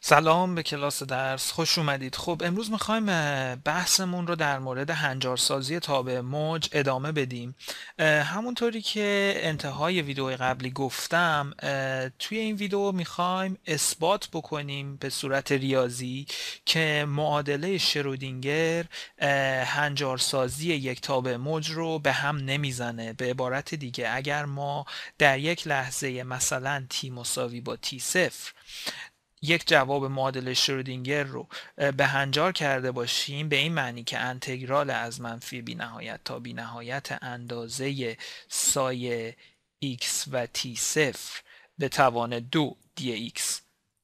سلام به کلاس درس خوش اومدید خب امروز میخوایم بحثمون رو در مورد هنجارسازی تابع موج ادامه بدیم همونطوری که انتهای ویدیو قبلی گفتم توی این ویدیو میخوایم اثبات بکنیم به صورت ریاضی که معادله شرودینگر هنجارسازی یک تابع موج رو به هم نمیزنه به عبارت دیگه اگر ما در یک لحظه مثلا تی مساوی با تی صفر یک جواب معادله شرودینگر رو به هنجار کرده باشیم به این معنی که انتگرال از منفی بی نهایت تا بی نهایت اندازه سایه x و تی صفر به توان دو ایکس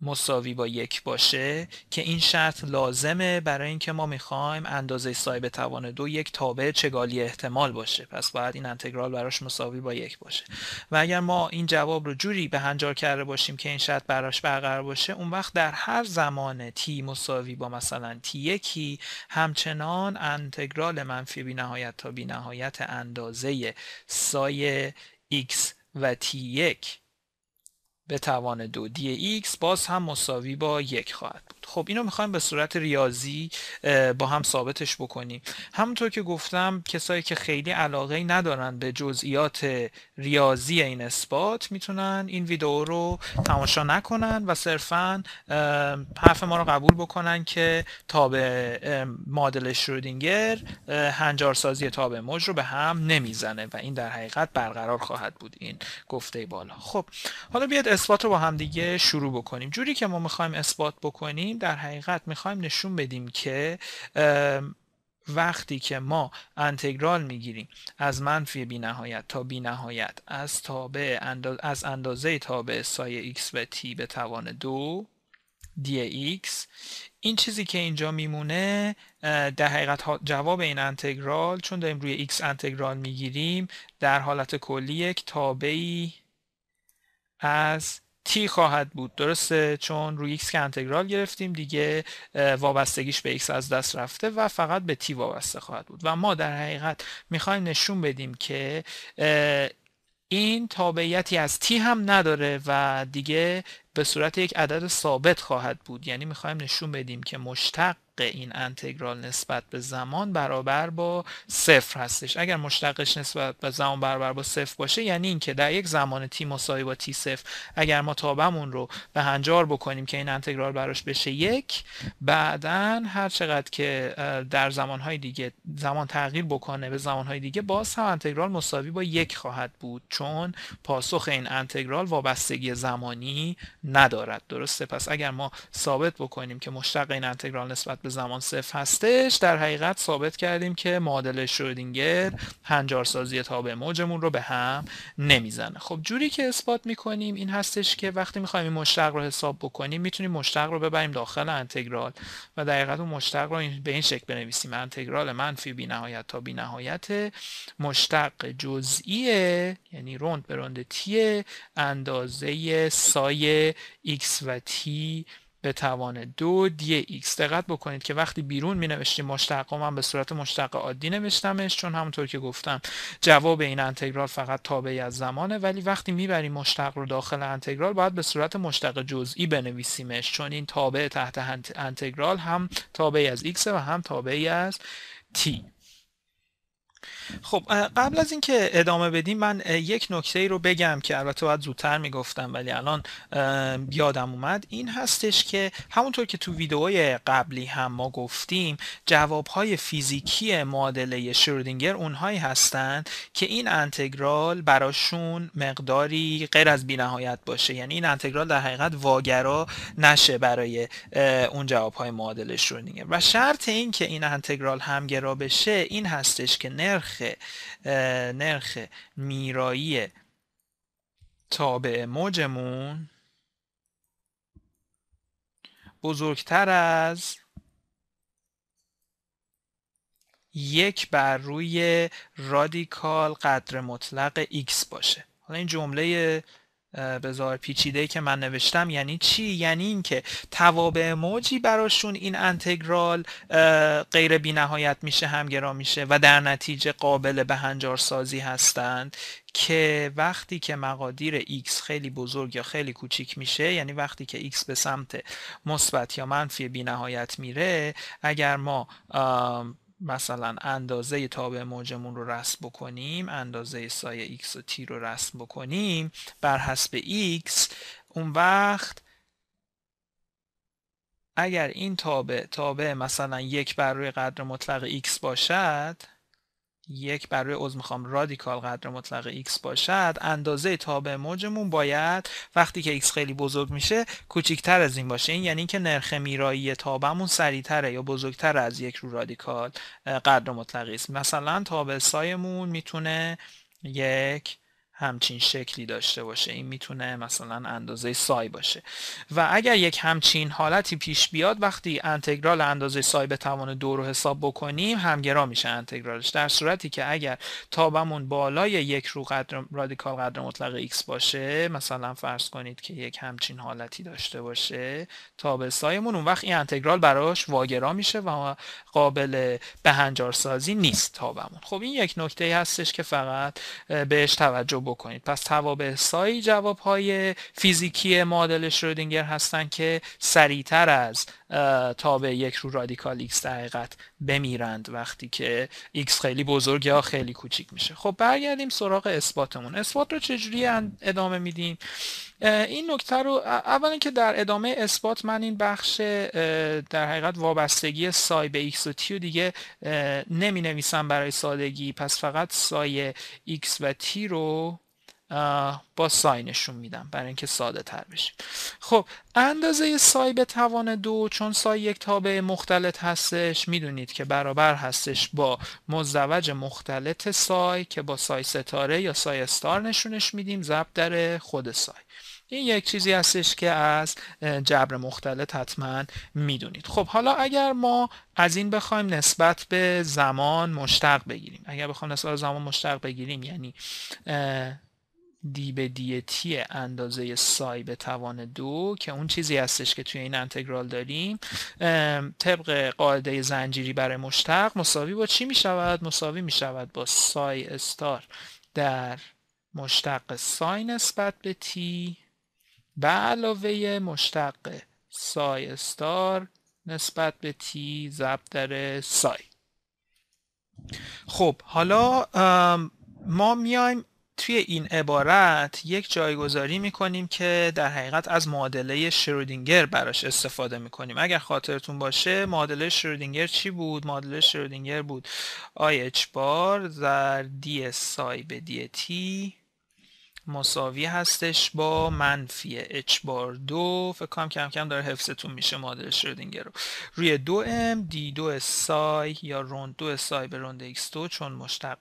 مساوی با یک باشه که این شرط لازمه برای اینکه ما میخوایم اندازه سایب توان دو یک تابع چگالی احتمال باشه پس باید این انتگرال براش مساوی با یک باشه و اگر ما این جواب رو جوری به هنجار کرده باشیم که این شرط براش برقرار باشه اون وقت در هر زمان t مساوی با مثلا t یکی همچنان انتگرال منفی بی نهایت تا بی نهایت اندازه سای x و t یک به توان دو دی x باز هم مساوی با یک خواهد بود خب اینو میخوایم به صورت ریاضی با هم ثابتش بکنیم همونطور که گفتم کسایی که خیلی علاقه ندارن به جزئیات ریاضی این اثبات میتونن این ویدئو رو تماشا نکنن و صرفا حرف ما رو قبول بکنن که تاب مادل شرودینگر هنجارسازی تاب موج رو به هم نمیزنه و این در حقیقت برقرار خواهد بود این گفته بالا خب حالا بیاد اثبات رو با هم دیگه شروع بکنیم جوری که ما میخوایم اثبات بکنیم در حقیقت میخوایم نشون بدیم که وقتی که ما انتگرال میگیریم از منفی بی نهایت تا بی نهایت از, تابع از اندازه تابع سایه x و t به توان دو X این چیزی که اینجا میمونه در حقیقت جواب این انتگرال چون داریم روی x انتگرال میگیریم در حالت کلی یک تابعی از تی خواهد بود درسته چون روی ایکس که انتگرال گرفتیم دیگه وابستگیش به ایکس از دست رفته و فقط به تی وابسته خواهد بود و ما در حقیقت میخوایم نشون بدیم که این تابعیتی از تی هم نداره و دیگه به صورت یک عدد ثابت خواهد بود یعنی میخوایم نشون بدیم که مشتق این انتگرال نسبت به زمان برابر با صفر هستش اگر مشتقش نسبت به زمان برابر با صفر باشه یعنی اینکه در یک زمان تی مساوی با تی صفر اگر ما تابمون رو به هنجار بکنیم که این انتگرال براش بشه یک بعدا هر چقدر که در زمانهای دیگه زمان تغییر بکنه به زمانهای دیگه باز هم انتگرال مساوی با یک خواهد بود چون پاسخ این انتگرال وابستگی زمانی ندارد درسته پس اگر ما ثابت بکنیم که مشتق این انتگرال نسبت به زمان صفر هستش در حقیقت ثابت کردیم که معادله شرودینگر هنجارسازی تابع موجمون رو به هم نمیزنه خب جوری که اثبات میکنیم این هستش که وقتی میخوایم این مشتق رو حساب بکنیم میتونیم مشتق رو ببریم داخل انتگرال و در حقیقت اون مشتق رو به این شکل بنویسیم انتگرال منفی بی نهایت تا بی مشتق جزئی یعنی روند به روند تی اندازه سایه x و t به توان دو دی x دقت بکنید که وقتی بیرون می نوشتیم مشتقه من به صورت مشتق عادی نوشتمش چون همونطور که گفتم جواب این انتگرال فقط تابعی از زمانه ولی وقتی میبریم مشتق رو داخل انتگرال باید به صورت مشتق جزئی بنویسیمش چون این تابع تحت انتگرال هم تابعی از x و هم تابعی از t خب قبل از اینکه ادامه بدیم من یک نکته ای رو بگم که البته باید زودتر میگفتم ولی الان یادم اومد این هستش که همونطور که تو ویدئوهای قبلی هم ما گفتیم جوابهای فیزیکی معادله شرودینگر اونهایی هستند که این انتگرال براشون مقداری غیر از بینهایت باشه یعنی این انتگرال در حقیقت واگرا نشه برای اون جوابهای معادله شرودینگر و شرط این که این انتگرال همگرا بشه این هستش که نر نرخ نرخ میرایی تابع موجمون بزرگتر از یک بر روی رادیکال قدر مطلق x باشه حالا این جمله بزار پیچیده که من نوشتم یعنی چی یعنی اینکه توابع موجی براشون این انتگرال غیر بینهایت میشه همگرا میشه و در نتیجه قابل به هنجار سازی هستند که وقتی که مقادیر x خیلی بزرگ یا خیلی کوچیک میشه یعنی وقتی که x به سمت مثبت یا منفی بینهایت میره اگر ما مثلا اندازه تابع موجمون رو رسم بکنیم اندازه سایه x و t رو رسم بکنیم بر حسب x اون وقت اگر این تابع تابع مثلا یک بر روی قدر مطلق x باشد یک برای عضو میخوام رادیکال قدر مطلق x باشد اندازه تابع موجمون باید وقتی که x خیلی بزرگ میشه کوچیکتر از این باشه این یعنی که نرخ میرایی تابعمون سریعتره یا بزرگتر از یک رو رادیکال قدر مطلق است مثلا تابع سایمون میتونه یک همچین شکلی داشته باشه این میتونه مثلا اندازه سای باشه و اگر یک همچین حالتی پیش بیاد وقتی انتگرال اندازه سای به توان دو رو حساب بکنیم همگرا میشه انتگرالش در صورتی که اگر تابمون بالای یک رو قدر رادیکال قدر مطلق x باشه مثلا فرض کنید که یک همچین حالتی داشته باشه تاب سایمون اون وقت این انتگرال براش واگرا میشه و قابل سازی نیست تابمون خب این یک نکته هستش که فقط بهش توجه بکنید پس توابع سایی جواب های فیزیکی معادل شرودینگر هستن که سریعتر از تابع یک رو رادیکال ایکس در بمیرند وقتی که x خیلی بزرگ یا خیلی کوچیک میشه خب برگردیم سراغ اثباتمون اثبات رو چجوری ادامه میدیم این نکته رو اولا که در ادامه اثبات من این بخش در حقیقت وابستگی سای به x و t رو دیگه نمی نویسم برای سادگی پس فقط سای x و t رو با ساینشون میدم برای اینکه ساده تر بشه خب اندازه سای به توان دو چون سای یک تابع مختلط هستش میدونید که برابر هستش با مزدوج مختلط سای که با سای ستاره یا سای استار نشونش میدیم ضبط در خود سای این یک چیزی هستش که از جبر مختلط حتما میدونید خب حالا اگر ما از این بخوایم نسبت به زمان مشتق بگیریم اگر بخوایم نسبت به زمان مشتق بگیریم یعنی دی به دی اندازه سای به توان دو که اون چیزی هستش که توی این انتگرال داریم طبق قاعده زنجیری برای مشتق مساوی با چی می شود؟ مساوی می شود با سای استار در مشتق سای نسبت به تی به علاوه مشتق سای استار نسبت به تی ضرب در سای خب حالا ما میایم توی این عبارت یک جایگذاری میکنیم که در حقیقت از معادله شرودینگر براش استفاده میکنیم اگر خاطرتون باشه معادله شرودینگر چی بود؟ معادله شرودینگر بود آی اچ بار در دی سای به دی تی مساوی هستش با منفی h بار دو فکر کنم کم کم داره حفظتون میشه مادر شردینگر رو روی دو ام دی دو سای یا روند دو سای به روند x دو چون مشتق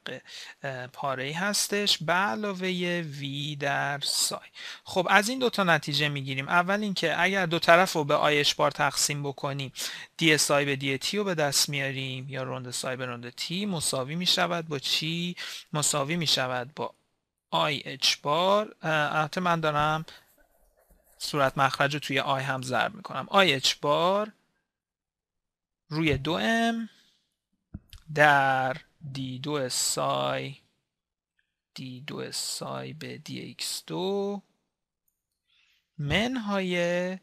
پاره ای هستش به علاوه v در سای خب از این دوتا نتیجه میگیریم اول اینکه اگر دو طرف رو به اچ بار تقسیم بکنیم دی سای به دی تی رو به دست میاریم یا روند سای به روند تی مساوی میشود با چی؟ مساوی میشود با آی اچ بار البته من دارم صورت مخرج رو توی آی هم ضرب میکنم آی اچ بار روی دو ام در دی دو سای دی دو سای به دی ایکس دو منهای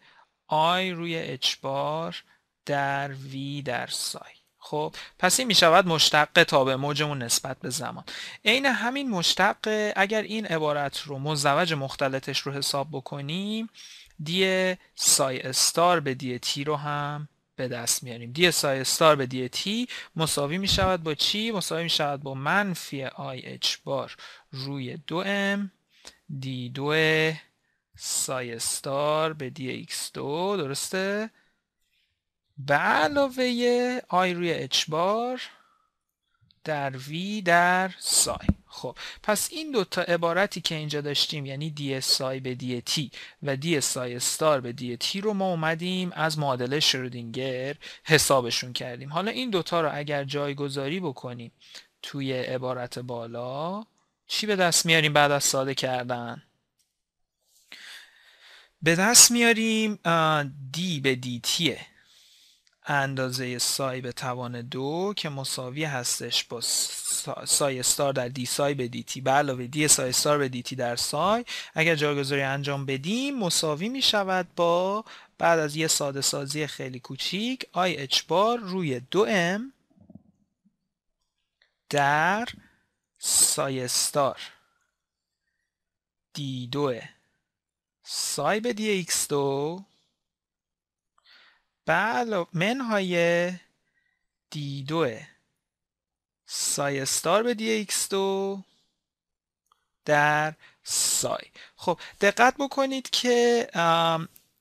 آی روی اچ بار در وی در سای خب پس این میشود مشتق تابع موجمون نسبت به زمان عین همین مشتق اگر این عبارت رو مزوج مختلطش رو حساب بکنیم دی سای استار به دی تی رو هم به دست میاریم دی سای استار به دی تی مساوی میشود با چی؟ مساوی میشود با منفی آی اچ بار روی دو ام دی دو سای استار به دی ایکس دو درسته؟ به علاوه آی روی اچ بار در وی در سای خب پس این دوتا عبارتی که اینجا داشتیم یعنی دی سای به دی تی و دی سای استار به دی تی رو ما اومدیم از معادله شرودینگر حسابشون کردیم حالا این دوتا رو اگر جایگذاری بکنیم توی عبارت بالا چی به دست میاریم بعد از ساده کردن به دست میاریم دی به دی تیه اندازه سای به توان دو که مساوی هستش با سای استار در دی سای به دیتی به علاوه دی سای استار به دیتی در سای اگر جاگذاری انجام بدیم مساوی می شود با بعد از یه ساده سازی خیلی کوچیک آی اچ بار روی دو ام در سای استار دی دو سای به دی ایکس دو بله های دی دوه سایستار به دی ایکس دو در سای خب دقت بکنید که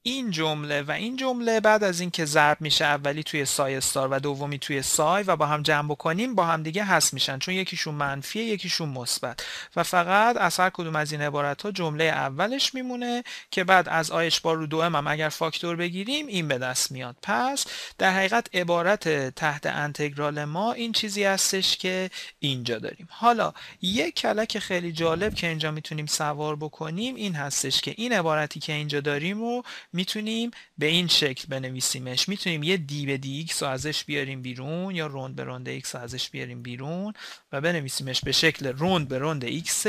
این جمله و این جمله بعد از اینکه ضرب میشه اولی توی سای استار و دومی توی سای و با هم جمع بکنیم با هم دیگه هست میشن چون یکیشون منفیه یکیشون مثبت و فقط از هر کدوم از این عبارت ها جمله اولش میمونه که بعد از آیش بار رو دوم هم اگر فاکتور بگیریم این به دست میاد پس در حقیقت عبارت تحت انتگرال ما این چیزی هستش که اینجا داریم حالا یک کلک خیلی جالب که اینجا میتونیم سوار بکنیم این هستش که این عبارتی که اینجا داریم میتونیم به این شکل بنویسیمش میتونیم یه دی به دی ایکس رو ازش بیاریم بیرون یا روند به روند ایکس رو ازش بیاریم بیرون و بنویسیمش به شکل روند به روند ایکس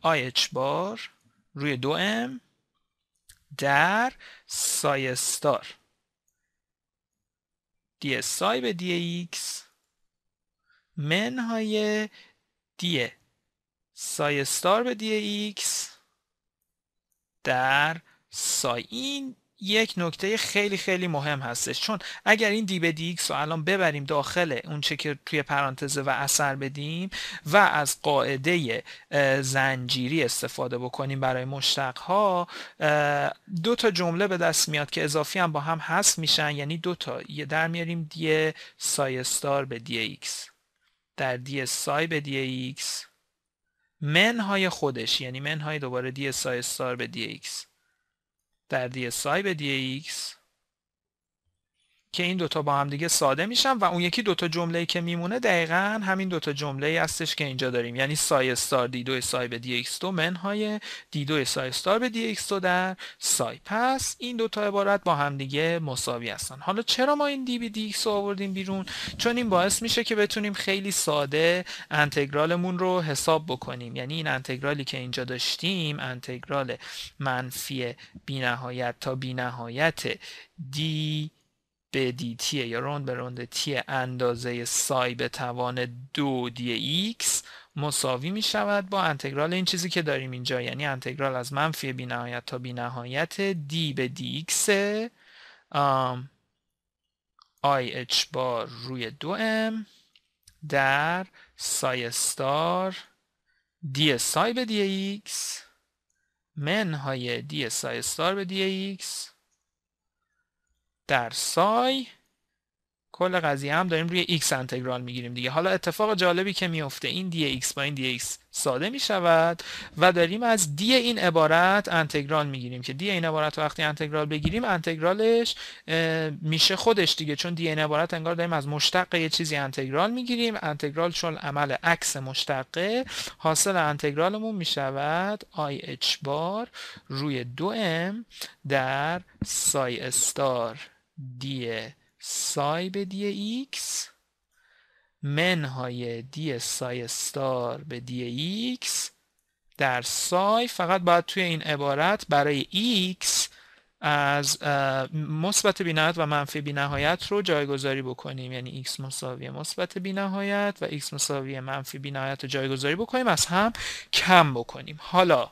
آی بار روی دو ام در سایستار دی سای به دی ایکس منهای دی سایستار به دی ایکس در سای این یک نکته خیلی خیلی مهم هستش چون اگر این دی به دی ایکس رو الان ببریم داخل اون چه که توی پرانتزه و اثر بدیم و از قاعده زنجیری استفاده بکنیم برای مشتق ها دو تا جمله به دست میاد که اضافی هم با هم هست میشن یعنی دو تا یه در میاریم دی سای استار به دی ایکس در دی سای به دی ایکس منهای خودش یعنی منهای دوباره دی سای استار به دی ایکس در دی سای به دی ایکس که این دوتا با هم دیگه ساده میشن و اون یکی دوتا جمله که میمونه دقیقا همین دوتا جمله ای هستش که اینجا داریم یعنی سای استار دی دو سای به دی ایکس دو منهای دی دو سای استار به دی ایکس دو در سای پس این دوتا عبارت با هم دیگه مساوی هستن حالا چرا ما این دی بی دی ایکس آوردیم بیرون چون این باعث میشه که بتونیم خیلی ساده انتگرالمون رو حساب بکنیم یعنی این انتگرالی که اینجا داشتیم انتگرال منفی بینهایت تا بینهایت دی به تیه یا روند به روند تی اندازه سای به توان دو دی ایکس مساوی می شود با انتگرال این چیزی که داریم اینجا یعنی انتگرال از منفی بی نهایت تا بی نهایت دی به دی ایکس آی اچ بار روی دو ام در سای استار دی سای به دی ایکس منهای دی سای استار به دی ایکس در سای کل قضیه هم داریم روی x انتگرال میگیریم دیگه حالا اتفاق جالبی که میفته این X با این X ساده میشود و داریم از دی این عبارت انتگرال میگیریم که دی این عبارت وقتی انتگرال بگیریم انتگرالش میشه خودش دیگه چون دی این عبارت انگار داریم از مشتق یه چیزی انتگرال میگیریم انتگرال چون عمل عکس مشتقه حاصل انتگرالمون میشود آی اچ بار روی دو ام در سای استار دی سای به دی ایکس منهای دی سای ستار به دی ایکس در سای فقط باید توی این عبارت برای ایکس از مثبت بینهایت و منفی بینهایت رو جایگذاری بکنیم یعنی x مساوی مثبت بینهایت و x مساوی منفی بینهایت رو جایگذاری بکنیم از هم کم بکنیم حالا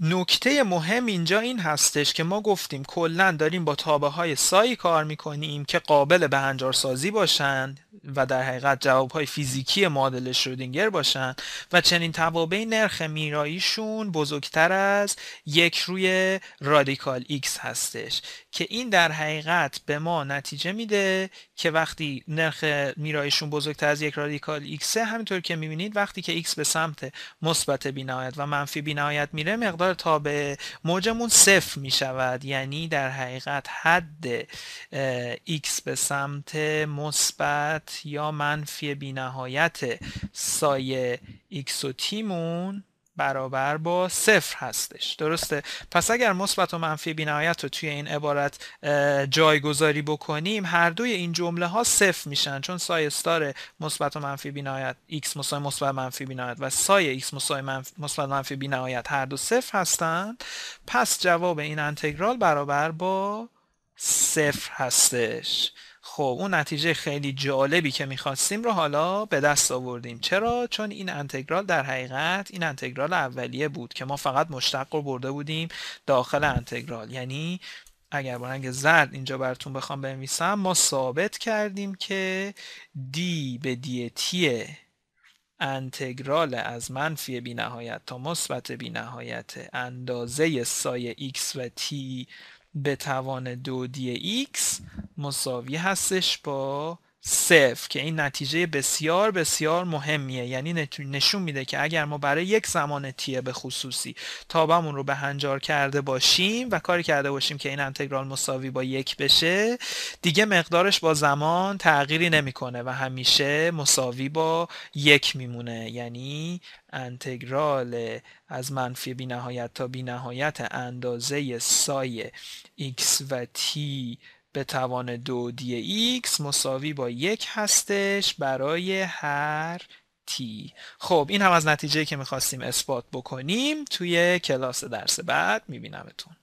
نکته مهم اینجا این هستش که ما گفتیم کلا داریم با تابه های سایی کار میکنیم که قابل به سازی باشند و در حقیقت جواب های فیزیکی معادل شرودینگر باشند و چنین توابع نرخ میراییشون بزرگتر از یک روی رادیکال x هستش که این در حقیقت به ما نتیجه میده که وقتی نرخ میراییشون بزرگتر از یک رادیکال x همینطور که میبینید وقتی که x به سمت مثبت بینهایت و منفی بینهایت میره مقدار تا به موجمون صفر می شود یعنی در حقیقت حد x به سمت مثبت یا منفی بینهایت سایه x و مون برابر با صفر هستش درسته پس اگر مثبت و منفی بینهایت رو توی این عبارت جایگذاری بکنیم هر دوی این جمله ها صفر میشن چون سای استار مثبت و منفی بینهایت x مساوی مثبت منفی بینهایت و سای x مساوی مثبت منفی بینهایت هر دو صفر هستند پس جواب این انتگرال برابر با صفر هستش خب اون نتیجه خیلی جالبی که میخواستیم رو حالا به دست آوردیم چرا چون این انتگرال در حقیقت این انتگرال اولیه بود که ما فقط مشتق رو برده بودیم داخل انتگرال یعنی اگر با رنگ زرد اینجا براتون بخوام بنویسم ما ثابت کردیم که دی به دی تی انتگرال از منفی بی نهایت تا مثبت بی نهایت اندازه سایه x و تی به توان دو دی x مساوی هستش با صفر که این نتیجه بسیار بسیار مهمیه یعنی نشون میده که اگر ما برای یک زمان تیه به خصوصی تابمون رو به هنجار کرده باشیم و کاری کرده باشیم که این انتگرال مساوی با یک بشه دیگه مقدارش با زمان تغییری نمیکنه و همیشه مساوی با یک میمونه یعنی انتگرال از منفی بی نهایت تا بی نهایت اندازه سای x و t به توان دو دی x مساوی با یک هستش برای هر t خب این هم از نتیجه که میخواستیم اثبات بکنیم توی کلاس درس بعد میبینمتون